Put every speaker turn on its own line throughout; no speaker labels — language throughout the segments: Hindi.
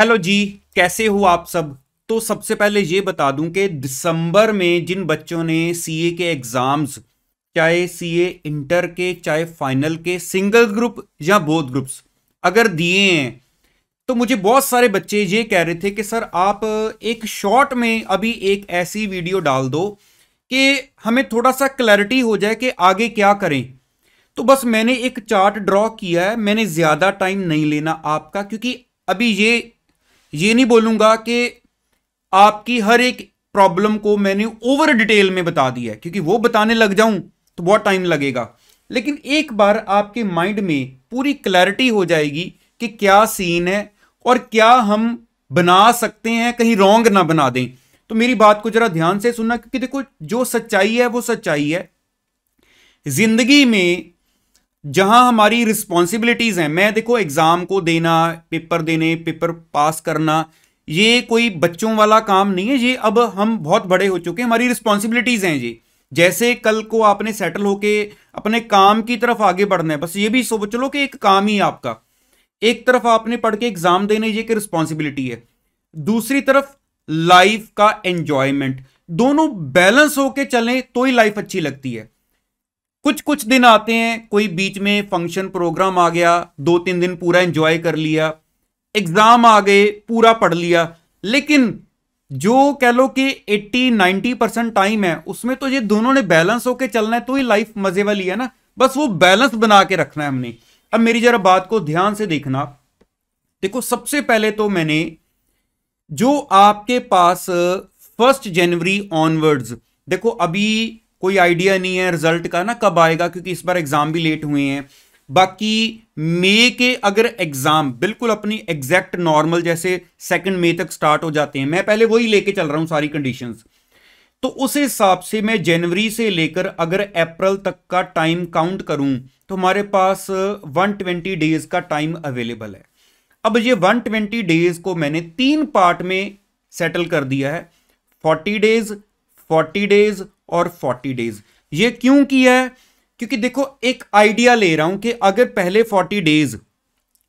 हेलो जी कैसे हो आप सब तो सबसे पहले ये बता दूं कि दिसंबर में जिन बच्चों ने सीए के एग्ज़ाम्स चाहे सीए इंटर के चाहे फाइनल के सिंगल ग्रुप या बोथ ग्रुप्स अगर दिए हैं तो मुझे बहुत सारे बच्चे ये कह रहे थे कि सर आप एक शॉर्ट में अभी एक ऐसी वीडियो डाल दो कि हमें थोड़ा सा क्लैरिटी हो जाए कि आगे क्या करें तो बस मैंने एक चार्ट ड्रॉ किया है मैंने ज़्यादा टाइम नहीं लेना आपका क्योंकि अभी ये ये नहीं बोलूंगा कि आपकी हर एक प्रॉब्लम को मैंने ओवर डिटेल में बता दिया है क्योंकि वो बताने लग जाऊं तो बहुत टाइम लगेगा लेकिन एक बार आपके माइंड में पूरी क्लैरिटी हो जाएगी कि क्या सीन है और क्या हम बना सकते हैं कहीं रॉन्ग ना बना दें तो मेरी बात को जरा ध्यान से सुनना क्योंकि देखो जो सच्चाई है वो सच्चाई है जिंदगी में जहां हमारी रिस्पॉन्सिबिलिटीज़ हैं मैं देखो एग्ज़ाम को देना पेपर देने पेपर पास करना ये कोई बच्चों वाला काम नहीं है ये अब हम बहुत बड़े हो चुके हैं हमारी रिस्पॉन्सिबिलिटीज़ हैं ये जैसे कल को आपने सेटल होके अपने काम की तरफ आगे बढ़ना है बस ये भी सोच लो कि एक काम ही आपका एक तरफ आपने पढ़ के एग्ज़ाम देने ये एक रिस्पॉन्सिबिलिटी है दूसरी तरफ लाइफ का एन्जॉयमेंट दोनों बैलेंस होके चलें तो ही लाइफ अच्छी लगती है कुछ कुछ दिन आते हैं कोई बीच में फंक्शन प्रोग्राम आ गया दो तीन दिन पूरा एंजॉय कर लिया एग्जाम आ गए पूरा पढ़ लिया लेकिन जो कह लो कि 80-90 परसेंट टाइम है उसमें तो ये दोनों ने बैलेंस होके चलना है तो ही लाइफ मजे वाली है ना बस वो बैलेंस बना के रखना है हमने अब मेरी जरा बात को ध्यान से देखना देखो सबसे पहले तो मैंने जो आपके पास फर्स्ट जनवरी ऑनवर्ड्स देखो अभी कोई आइडिया नहीं है रिजल्ट का ना कब आएगा क्योंकि इस बार एग्जाम भी लेट हुए हैं बाकी मई के अगर एग्जाम बिल्कुल अपनी एग्जैक्ट नॉर्मल जैसे सेकंड मई तक स्टार्ट हो जाते हैं मैं पहले वही लेके चल रहा हूं सारी कंडीशंस तो उस हिसाब से मैं जनवरी से लेकर अगर अप्रैल तक का टाइम काउंट करूं तो हमारे पास 120 डेज का टाइम अवेलेबल है अब ये 120 डेज को मैंने तीन पार्ट में सेटल कर दिया है 40 डेज 40 डेज और फोर्टी डेज ये क्यों किया है क्योंकि देखो एक आइडिया ले रहा हूं कि अगर पहले फोर्टी डेज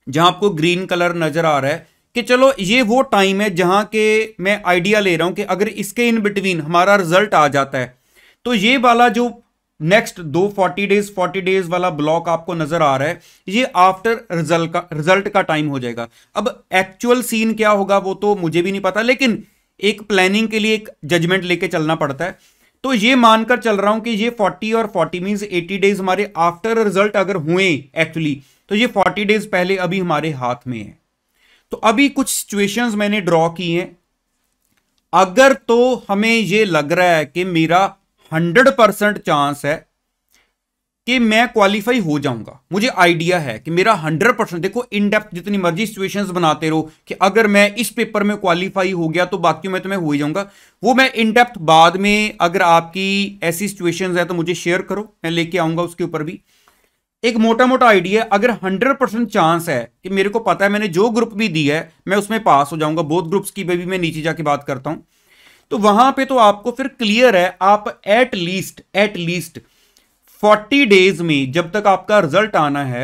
जहां आपको ग्रीन कलर नजर आ रहा है कि चलो ये वो टाइम है जहां के मैं आइडिया ले रहा हूं कि अगर इसके इन बिटवीन हमारा रिजल्ट आ जाता है तो ये वाला जो नेक्स्ट दो फोर्टी डेज फोर्टी डेज वाला ब्लॉक आपको नजर आ रहा है ये आफ्टर रिजल्ट का रिजल्ट का टाइम हो जाएगा अब एक्चुअल सीन क्या होगा वो तो मुझे भी नहीं पता लेकिन एक प्लानिंग के लिए एक जजमेंट लेके चलना पड़ता है तो ये मानकर चल रहा हूं कि ये 40 और 40 मीन 80 डेज हमारे आफ्टर रिजल्ट अगर हुए एक्चुअली तो ये 40 डेज पहले अभी हमारे हाथ में है तो अभी कुछ सिचुएशंस मैंने ड्रॉ की हैं अगर तो हमें ये लग रहा है कि मेरा 100 परसेंट चांस है कि मैं क्वालिफाई हो जाऊंगा मुझे आइडिया है कि मेरा हंड्रेड परसेंट देखो इन डेप्थ जितनी मर्जी सिचुएशन बनाते रहो कि अगर मैं इस पेपर में क्वालिफाई हो गया तो बाकी में तो मैं हो ही जाऊंगा वो मैं इन डेप्थ बाद में अगर आपकी ऐसी सिचुएशन है तो मुझे शेयर करो मैं लेके आऊंगा उसके ऊपर भी एक मोटा मोटा आइडिया अगर हंड्रेड परसेंट चांस है कि मेरे को पता है मैंने जो ग्रुप भी दी है मैं उसमें पास हो जाऊंगा बहुत ग्रुप्स की भी मैं नीचे जाके बात करता हूं तो वहां पर तो आपको फिर क्लियर है आप at least at least 40 days में जब तक आपका रिजल्ट आना है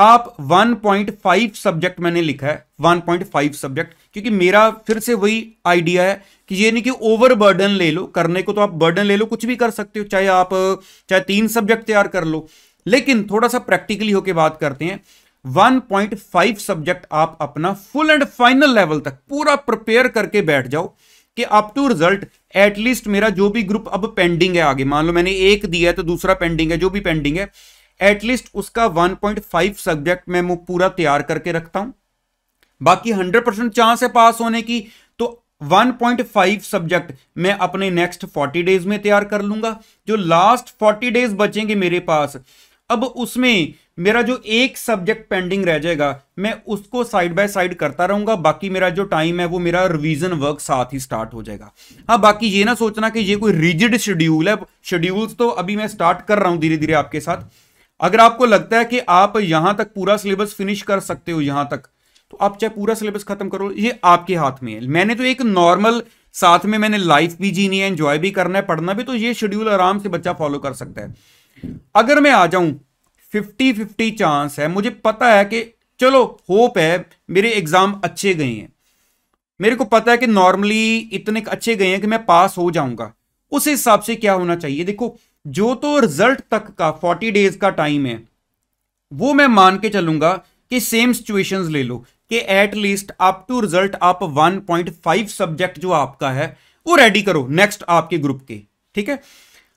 आप 1.5 सब्जेक्ट मैंने लिखा है 1.5 सब्जेक्ट क्योंकि मेरा फिर से वही आइडिया है कि ये नहीं कि ओवर बर्डन ले लो करने को तो आप बर्डन ले लो कुछ भी कर सकते हो चाहे आप चाहे तीन सब्जेक्ट तैयार कर लो लेकिन थोड़ा सा प्रैक्टिकली होके बात करते हैं 1.5 सब्जेक्ट आप अपना फुल एंड फाइनल लेवल तक पूरा प्रिपेयर करके बैठ जाओ कि अप टू रिजल्ट एटलीस्ट मेरा जो भी ग्रुप अब पेंडिंग है आगे मान लो मैंने एक दिया है तो दूसरा पेंडिंग है जो भी पेंडिंग है एटलीस्ट उसका 1.5 सब्जेक्ट मैं पूरा तैयार करके रखता हूं बाकी 100 परसेंट चांस है पास होने की तो 1.5 सब्जेक्ट मैं अपने नेक्स्ट 40 डेज में तैयार कर लूंगा जो लास्ट 40 डेज बचेंगे मेरे पास अब उसमें मेरा जो एक सब्जेक्ट पेंडिंग रह जाएगा मैं उसको साइड बाय साइड करता रहूंगा बाकी मेरा जो टाइम है वो मेरा रिवीजन वर्क साथ ही स्टार्ट हो जाएगा हाँ बाकी ये ना सोचना कि ये कोई रिजिड शेड्यूल है शेड्यूल्स तो अभी मैं स्टार्ट कर रहा हूं धीरे धीरे आपके साथ अगर आपको लगता है कि आप यहां तक पूरा सिलेबस फिनिश कर सकते हो यहां तक तो आप चाहे पूरा सिलेबस खत्म करो ये आपके हाथ में है मैंने तो एक नॉर्मल साथ में मैंने लाइफ भी जीनी है एंजॉय भी करना है पढ़ना भी तो ये शेड्यूल आराम से बच्चा फॉलो कर सकता है अगर मैं आ जाऊं फिफ्टी फिफ्टी चांस है मुझे पता है कि चलो होप है मेरे एग्जाम अच्छे गए हैं मेरे को पता है कि नॉर्मली इतने अच्छे गए हैं कि मैं पास हो जाऊंगा उस हिसाब से क्या होना चाहिए देखो जो तो रिजल्ट तक का फोर्टी डेज का टाइम है वो मैं मान के चलूंगा कि सेम सिचुएशन ले लो कि at least up to result आप 1.5 सब्जेक्ट जो आपका है वो रेडी करो नेक्स्ट आपके ग्रुप के ठीक है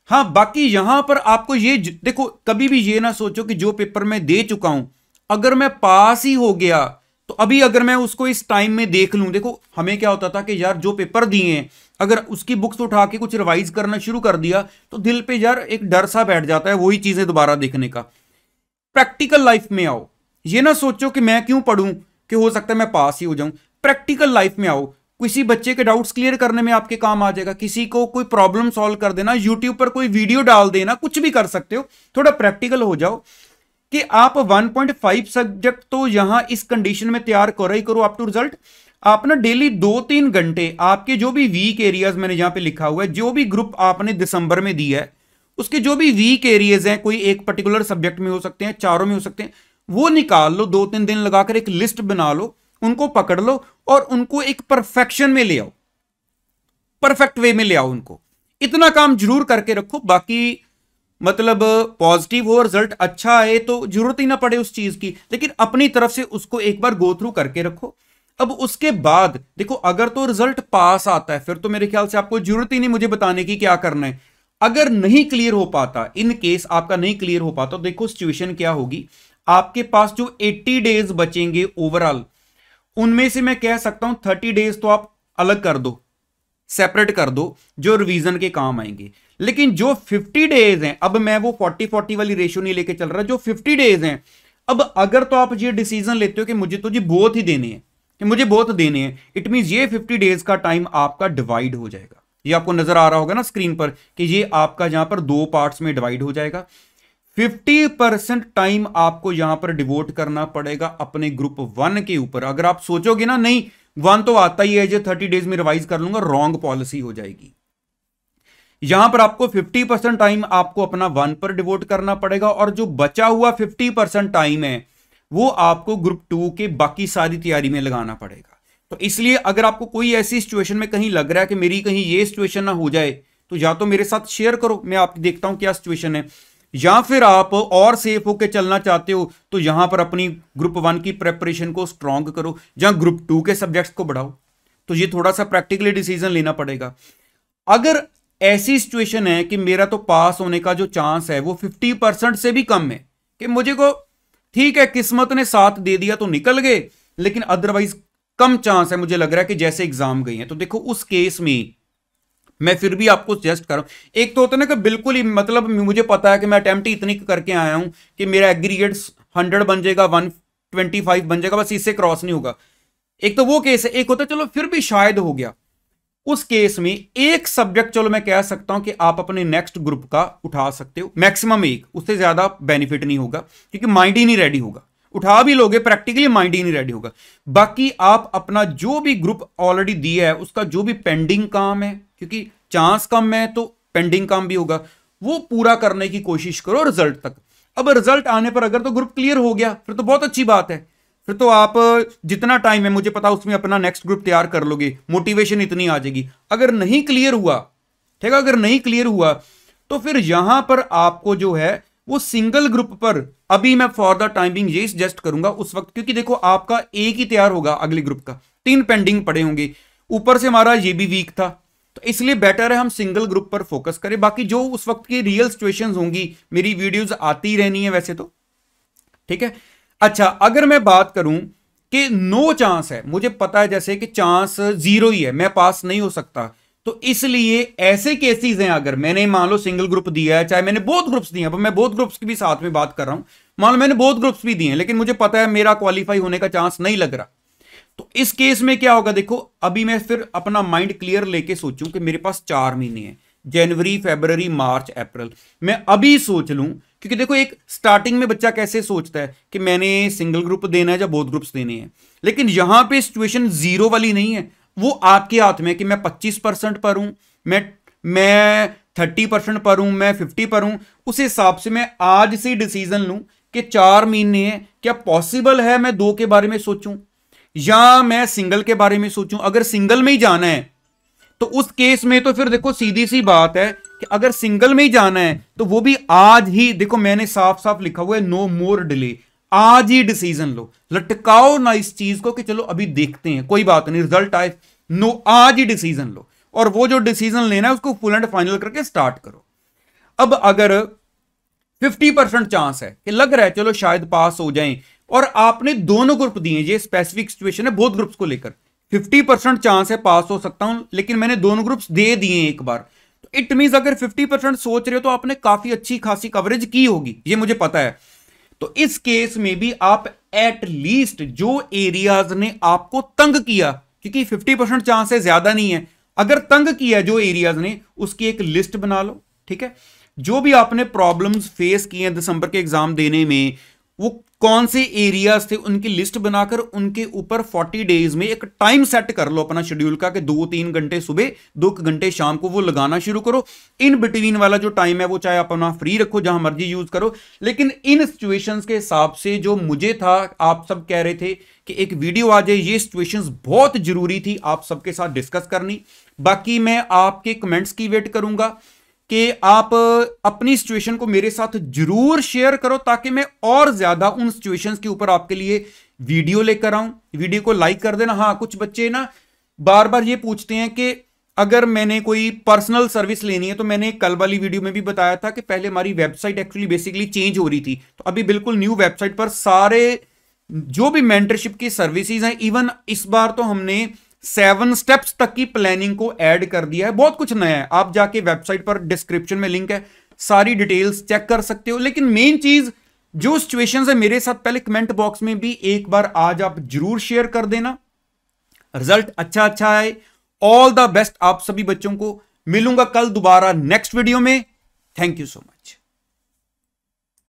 हाँ बाकी यहां पर आपको ये देखो कभी भी ये ना सोचो कि जो पेपर मैं दे चुका हूं अगर मैं पास ही हो गया तो अभी अगर मैं उसको इस टाइम में देख लूं देखो हमें क्या होता था कि यार जो पेपर दिए हैं अगर उसकी बुक्स उठा के कुछ रिवाइज करना शुरू कर दिया तो दिल पे यार एक डर सा बैठ जाता है वही चीजें दोबारा देखने का प्रैक्टिकल लाइफ में आओ ये ना सोचो कि मैं क्यों पढ़ूं कि हो सकता है मैं पास ही हो जाऊं प्रैक्टिकल लाइफ में आओ किसी बच्चे के डाउट्स क्लियर करने में आपके काम आ जाएगा किसी को कोई प्रॉब्लम सॉल्व कर देना यूट्यूब पर कोई वीडियो डाल देना कुछ भी कर सकते हो थोड़ा प्रैक्टिकल हो जाओ कि आप 1.5 सब्जेक्ट तो यहां इस कंडीशन में तैयार करो ही करो आप टू रिजल्ट आप ना डेली दो तीन घंटे आपके जो भी वीक एरियाज मैंने यहां पे लिखा हुआ है जो भी ग्रुप आपने दिसंबर में दी है उसके जो भी वीक एरियाज हैं कोई एक पर्टिकुलर सब्जेक्ट में हो सकते हैं चारों में हो सकते हैं वो निकाल लो दो तीन दिन लगाकर एक लिस्ट बना लो उनको पकड़ लो और उनको एक परफेक्शन में ले आओ परफेक्ट वे में ले आओ उनको इतना काम जरूर करके रखो बाकी मतलब पॉजिटिव हो रिजल्ट अच्छा आए तो जरूरत ही ना पड़े उस चीज की लेकिन अपनी तरफ से उसको एक बार गो थ्रू करके रखो अब उसके बाद देखो अगर तो रिजल्ट पास आता है फिर तो मेरे ख्याल से आपको जरूरत ही नहीं मुझे बताने की क्या करना है अगर नहीं क्लियर हो पाता इन केस आपका नहीं क्लियर हो पाता तो देखो सिचुएशन क्या होगी आपके पास जो 80 डेज बचेंगे ओवरऑल उनमें से मैं कह सकता हूं थर्टी डेज तो आप अलग कर दो सेपरेट कर दो जो रिवीजन के काम आएंगे लेकिन जो फिफ्टी डेज हैं अब मैं वो फोर्टी फोर्टी वाली रेशियो नहीं लेके चल रहा जो फिफ्टी डेज हैं अब अगर तो आप ये डिसीजन लेते हो कि मुझे तो जी बहुत ही देने हैं कि मुझे बहुत देने हैं इट मीन ये फिफ्टी डेज का टाइम आपका डिवाइड हो जाएगा ये आपको नजर आ रहा होगा ना स्क्रीन पर कि ये आपका जहां पर दो पार्ट्स में डिवाइड हो जाएगा फिफ्टी परसेंट टाइम आपको यहां पर डिवोट करना पड़ेगा अपने ग्रुप वन के ऊपर अगर आप सोचोगे ना नहीं वन तो आता ही है जो थर्टी डेज में रिवाइज कर लूंगा रॉन्ग पॉलिसी हो जाएगी यहां पर आपको 50 परसेंट टाइम आपको अपना वन पर डिवोट करना पड़ेगा और जो बचा हुआ 50 परसेंट टाइम है वो आपको ग्रुप टू के बाकी सारी तैयारी में लगाना पड़ेगा तो इसलिए अगर आपको कोई ऐसी सिचुएशन में कहीं लग रहा है कि मेरी कहीं ये सिचुएशन ना हो जाए तो या तो मेरे साथ शेयर करो मैं आप देखता हूं क्या सिचुएशन है या फिर आप और सेफ होकर चलना चाहते हो तो यहां पर अपनी ग्रुप वन की प्रेपरेशन को स्ट्रॉन्ग करो या ग्रुप टू के सब्जेक्ट्स को बढ़ाओ तो ये थोड़ा सा प्रैक्टिकली डिसीजन लेना पड़ेगा अगर ऐसी सिचुएशन है कि मेरा तो पास होने का जो चांस है वो फिफ्टी परसेंट से भी कम है कि मुझे को ठीक है किस्मत ने साथ दे दिया तो निकल गए लेकिन अदरवाइज कम चांस है मुझे लग रहा है कि जैसे एग्जाम गई हैं तो देखो उस केस में मैं फिर भी आपको सजेस्ट कर रहा हूँ एक तो होता है ना कि बिल्कुल ही मतलब मुझे पता है कि मैं अटैम्प्ट इतनी करके आया हूँ कि मेरा एग्रीगेट हंड्रेड बन जाएगा वन ट्वेंटी फाइव बन जाएगा बस इससे क्रॉस नहीं होगा एक तो वो केस है एक होता है चलो फिर भी शायद हो गया उस केस में एक सब्जेक्ट चलो मैं कह सकता हूं कि आप अपने नेक्स्ट ग्रुप का उठा सकते हो मैक्सिमम एक उससे ज्यादा बेनिफिट नहीं होगा क्योंकि माइंड ही नहीं रेडी होगा उठा भी लोगे प्रैक्टिकली माइंड ही नहीं रेडी होगा बाकी आप अपना जो भी ग्रुप ऑलरेडी दिया है उसका जो भी पेंडिंग काम है क्योंकि चांस कम है तो पेंडिंग काम भी होगा वो पूरा करने की कोशिश करो रिजल्ट तक अब रिजल्ट आने पर अगर तो ग्रुप क्लियर हो गया फिर तो बहुत अच्छी बात है फिर तो आप जितना टाइम है मुझे पता उसमें अपना नेक्स्ट ग्रुप तैयार कर लोगे मोटिवेशन इतनी आ जाएगी अगर नहीं क्लियर हुआ ठीक है अगर नहीं क्लियर हुआ तो फिर यहां पर आपको जो है वो सिंगल ग्रुप पर अभी मैं फॉर द टाइमिंग ये सजेस्ट करूंगा उस वक्त क्योंकि देखो आपका एक ही तैयार होगा अगले ग्रुप का तीन पेंडिंग पड़े होंगे ऊपर से हमारा ये भी वीक था तो इसलिए बेटर है हम सिंगल ग्रुप पर फोकस करें बाकी जो उस वक्त की रियल सिचुएशंस होंगी मेरी वीडियोस आती रहनी है वैसे तो ठीक है अच्छा अगर मैं बात करूं कि नो चांस है मुझे पता है जैसे कि चांस जीरो ही है मैं पास नहीं हो सकता तो इसलिए ऐसे केसेस हैं अगर मैंने मान लो सिंगल ग्रुप दिया है चाहे मैंने बहुत ग्रुप्स दिए हैं मैं बहुत ग्रुप्स की भी साथ में बात कर रहा हूं मान लो मैंने बहुत ग्रुप्स भी दिए हैं लेकिन मुझे पता है मेरा क्वालिफाई होने का चांस नहीं लग रहा तो इस केस में क्या होगा देखो अभी मैं फिर अपना माइंड क्लियर लेके सोचू कि मेरे पास चार महीने हैं जनवरी फेबररी मार्च अप्रैल मैं अभी सोच लू क्योंकि देखो एक स्टार्टिंग में बच्चा कैसे सोचता है कि मैंने सिंगल ग्रुप देना है या बहुत ग्रुप्स देने हैं लेकिन यहां पे सिचुएशन जीरो वाली नहीं है वो आपके हाथ में कि मैं पच्चीस परसेंट पर हूं मैं मैं थर्टी परसेंट पर हूं मैं फिफ्टी पर हूं उस हिसाब से मैं आज से डिसीजन लूं कि चार महीने क्या पॉसिबल है मैं दो के बारे में सोचूं या मैं सिंगल के बारे में सोचूं अगर सिंगल में ही जाना है तो उस केस में तो फिर देखो सीधी सी बात है कि अगर सिंगल में ही जाना है तो वो भी आज ही देखो मैंने साफ साफ लिखा हुआ है नो मोर डिले आज ही डिसीजन लो लटकाओ ना इस चीज को कि चलो अभी देखते हैं कोई बात नहीं रिजल्ट आए नो आज ही डिसीजन लो और वो जो डिसीजन लेना है उसको फुल एंड फाइनल करके स्टार्ट करो अब अगर 50 परसेंट चांस है कि लग रहा है चलो शायद पास हो जाएं और आपने दोनों ग्रुप दिए ये स्पेसिफिक सिचुएशन है बहुत ग्रुप्स को लेकर 50 परसेंट चांस है पास हो सकता हूं लेकिन मैंने दोनों ग्रुप्स दे दिए एक बार तो इट मीन अगर 50 परसेंट सोच रहे हो तो आपने काफी अच्छी खासी कवरेज की होगी ये मुझे पता है तो इस केस में भी आप एट लीस्ट जो एरियाज ने आपको तंग किया क्योंकि 50 परसेंट चांसेस ज्यादा नहीं है अगर तंग किया जो एरियाज ने उसकी एक लिस्ट बना लो ठीक है जो भी आपने प्रॉब्लम्स फेस किए हैं दिसंबर के एग्जाम देने में वो कौन से एरियाज थे उनकी लिस्ट बनाकर उनके ऊपर 40 डेज में एक टाइम सेट कर लो अपना शेड्यूल का कि दो तीन घंटे सुबह दो घंटे शाम को वो लगाना शुरू करो इन बिटवीन वाला जो टाइम है वो चाहे अपना फ्री रखो जहां मर्जी यूज करो लेकिन इन सिचुएशंस के हिसाब से जो मुझे था आप सब कह रहे थे कि एक वीडियो आ जाए ये सिचुएशन बहुत जरूरी थी आप सबके साथ डिस्कस करनी बाकी मैं आपके कमेंट्स की वेट करूंगा कि आप अपनी सिचुएशन को मेरे साथ जरूर शेयर करो ताकि मैं और ज्यादा उन सिचुएशंस के ऊपर आपके लिए वीडियो लेकर आऊं वीडियो को लाइक कर देना हाँ कुछ बच्चे ना बार बार ये पूछते हैं कि अगर मैंने कोई पर्सनल सर्विस लेनी है तो मैंने कल वाली वीडियो में भी बताया था कि पहले हमारी वेबसाइट एक्चुअली बेसिकली चेंज हो रही थी तो अभी बिल्कुल न्यू वेबसाइट पर सारे जो भी मेंटरशिप की सर्विसेज हैं इवन इस बार तो हमने सेवन स्टेप्स तक की प्लानिंग को ऐड कर दिया है बहुत कुछ नया है आप जाके वेबसाइट पर डिस्क्रिप्शन में लिंक है सारी डिटेल्स चेक कर सकते हो लेकिन मेन चीज जो सिचुएशंस है मेरे साथ पहले कमेंट बॉक्स में भी एक बार आज आप जरूर शेयर कर देना रिजल्ट अच्छा अच्छा आए ऑल द बेस्ट आप सभी बच्चों को मिलूंगा कल दोबारा नेक्स्ट वीडियो में थैंक यू सो मच